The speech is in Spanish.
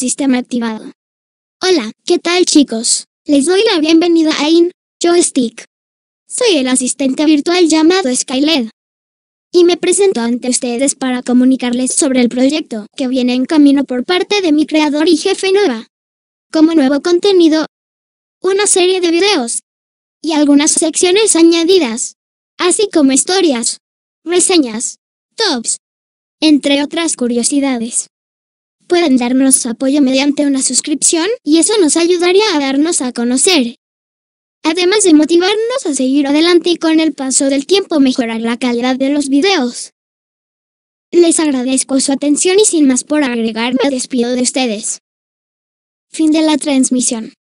Sistema activado. Hola, ¿qué tal chicos? Les doy la bienvenida a In Joystick. Soy el asistente virtual llamado Skyled. Y me presento ante ustedes para comunicarles sobre el proyecto que viene en camino por parte de mi creador y jefe Nueva. Como nuevo contenido, una serie de videos y algunas secciones añadidas, así como historias, reseñas, tops, entre otras curiosidades. Pueden darnos apoyo mediante una suscripción, y eso nos ayudaría a darnos a conocer. Además de motivarnos a seguir adelante y con el paso del tiempo mejorar la calidad de los videos. Les agradezco su atención y sin más por agregar me despido de ustedes. Fin de la transmisión.